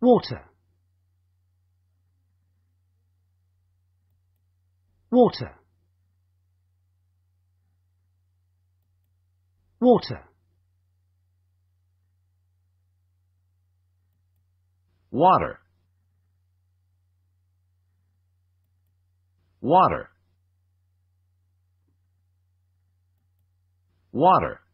water water water water water water